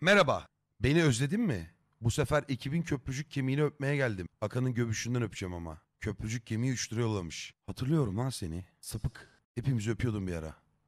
Merhaba, beni özledin mi? Bu sefer 2000 köprücük kemiğini öpmeye geldim. Akan'ın göbüşünden öpeceğim ama. Köprücük kemiği 3 lira yollamış. Hatırlıyorum lan seni. Sapık. Hepimizi öpüyordun bir ara.